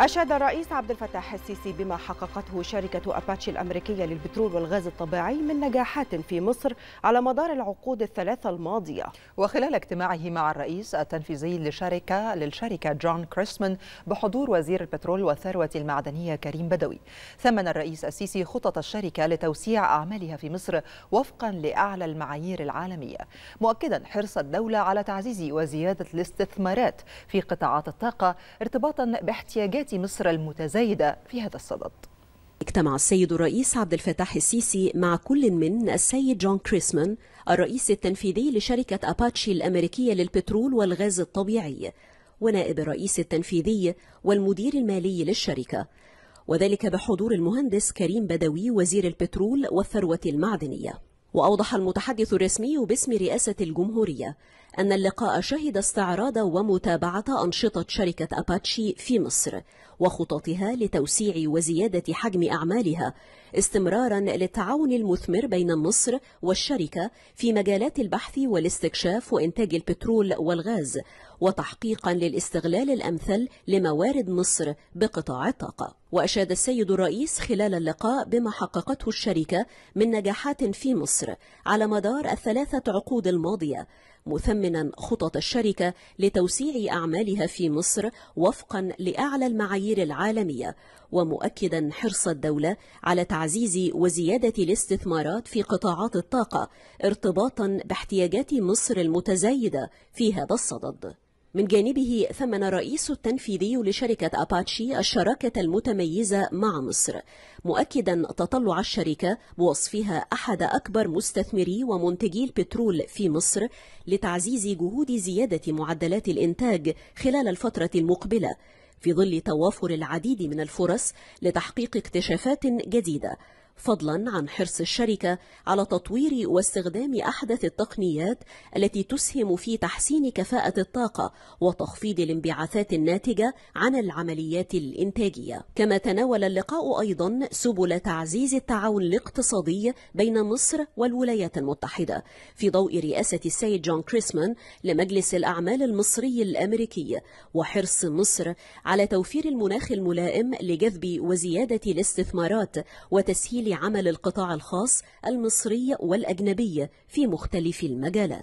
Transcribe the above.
أشاد الرئيس عبد الفتاح السيسي بما حققته شركة أباتشي الأمريكية للبترول والغاز الطبيعي من نجاحات في مصر على مدار العقود الثلاثة الماضية وخلال اجتماعه مع الرئيس التنفيذي للشركة للشركة جون كريسمان بحضور وزير البترول والثروة المعدنية كريم بدوي ثمن الرئيس السيسي خطط الشركة لتوسيع أعمالها في مصر وفقا لأعلى المعايير العالمية مؤكدا حرص الدولة على تعزيز وزيادة الاستثمارات في قطاعات الطاقة ارتباطا باحتياجات مصر المتزايدة في هذا الصدد اجتمع السيد الرئيس عبد الفتاح السيسي مع كل من السيد جون كريسمان الرئيس التنفيذي لشركة أباتشي الأمريكية للبترول والغاز الطبيعي ونائب الرئيس التنفيذي والمدير المالي للشركة وذلك بحضور المهندس كريم بدوي وزير البترول والثروة المعدنية وأوضح المتحدث الرسمي باسم رئاسة الجمهورية أن اللقاء شهد استعراض ومتابعة أنشطة شركة أباتشي في مصر وخططها لتوسيع وزيادة حجم أعمالها استمرارا للتعاون المثمر بين مصر والشركة في مجالات البحث والاستكشاف وإنتاج البترول والغاز وتحقيقا للاستغلال الأمثل لموارد مصر بقطاع الطاقة وأشاد السيد الرئيس خلال اللقاء بما حققته الشركة من نجاحات في مصر على مدار الثلاثة عقود الماضية مثمنا خطط الشركة لتوسيع أعمالها في مصر وفقا لأعلى المعايير العالمية ومؤكدا حرص الدولة على تعزيز وزيادة الاستثمارات في قطاعات الطاقة ارتباطا باحتياجات مصر المتزايدة في هذا الصدد من جانبه ثمن الرئيس التنفيذي لشركة أباتشي الشراكة المتميزة مع مصر مؤكدا تطلع الشركة بوصفها أحد أكبر مستثمري ومنتجي البترول في مصر لتعزيز جهود زيادة معدلات الإنتاج خلال الفترة المقبلة في ظل توافر العديد من الفرص لتحقيق اكتشافات جديدة فضلا عن حرص الشركة على تطوير واستخدام أحدث التقنيات التي تسهم في تحسين كفاءة الطاقة وتخفيض الانبعاثات الناتجة عن العمليات الإنتاجية كما تناول اللقاء أيضا سبل تعزيز التعاون الاقتصادي بين مصر والولايات المتحدة في ضوء رئاسة السيد جون كريسمان لمجلس الأعمال المصري الأمريكي وحرص مصر على توفير المناخ الملائم لجذب وزيادة الاستثمارات وتسهيل عمل القطاع الخاص المصري والأجنبي في مختلف المجالات